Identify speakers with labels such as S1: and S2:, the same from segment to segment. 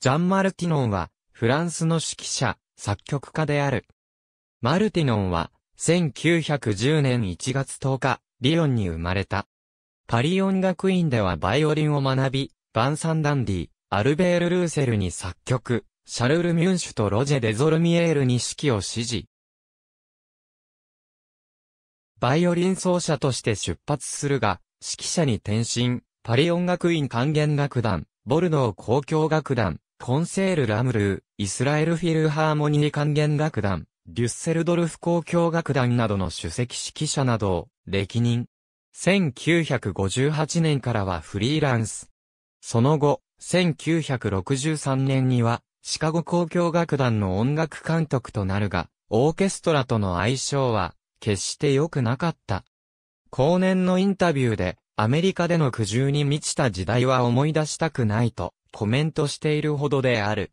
S1: ジャン・マルティノンは、フランスの指揮者、作曲家である。マルティノンは、1910年1月10日、リヨンに生まれた。パリ音楽院ではバイオリンを学び、バンサンダンディ、アルベール・ルーセルに作曲、シャルル・ミュンシュとロジェ・デゾルミエールに指揮を指示。バイオリン奏者として出発するが、指揮者に転身、パリ音楽院管弦楽団、ボルドー交響楽団、コンセール・ラムルー、イスラエル・フィルハーモニー管弦楽団、デュッセルドルフ交響楽団などの主席指揮者などを歴任。1958年からはフリーランス。その後、1963年には、シカゴ交響楽団の音楽監督となるが、オーケストラとの相性は、決して良くなかった。後年のインタビューで、アメリカでの苦渋に満ちた時代は思い出したくないと、コメントしているほどである。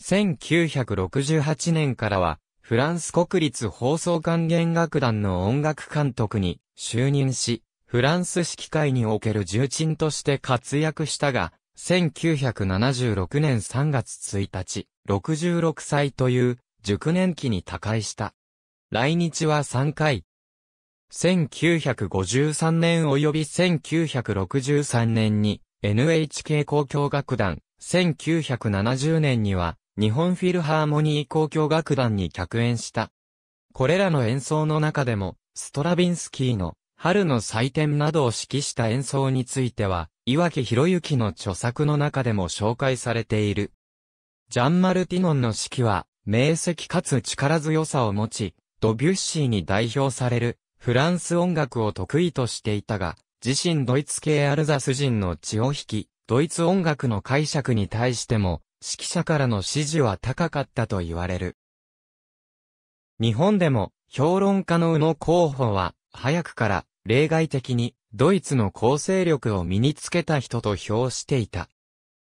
S1: 1968年からは、フランス国立放送管弦楽団の音楽監督に就任し、フランス指揮会における重鎮として活躍したが、1976年3月1日、66歳という熟年期に他界した。来日は3回。1953年及び1963年に NHK 交響楽団、1970年には、日本フィルハーモニー交響楽団に客演した。これらの演奏の中でも、ストラビンスキーの春の祭典などを指揮した演奏については、岩木博之の著作の中でも紹介されている。ジャン・マルティノンの指揮は、明晰かつ力強さを持ち、ドビュッシーに代表される、フランス音楽を得意としていたが、自身ドイツ系アルザス人の血を引き、ドイツ音楽の解釈に対しても、指揮者からの支持は高かったと言われる。日本でも、評論家の宇野候補は、早くから例外的にドイツの構成力を身につけた人と評していた。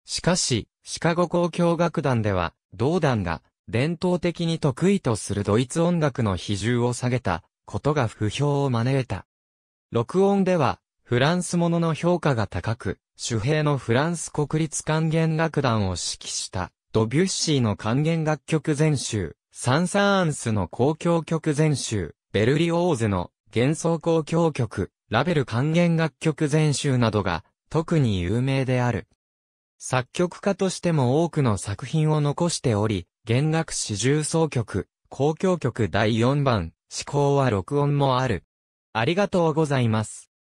S1: しかし、シカゴ交響楽団では、同団が伝統的に得意とするドイツ音楽の比重を下げたことが不評を招いた。録音では、フランスものの評価が高く、主兵のフランス国立管弦楽団を指揮した、ドビュッシーの管弦楽曲全集、サン・サーンスの公共曲全集、ベルリオーゼの幻想公共曲、ラベル管弦楽曲全集などが特に有名である。作曲家としても多くの作品を残しており、弦楽四重奏曲、公共曲第4番、思考は録音もある。ありがとうございます。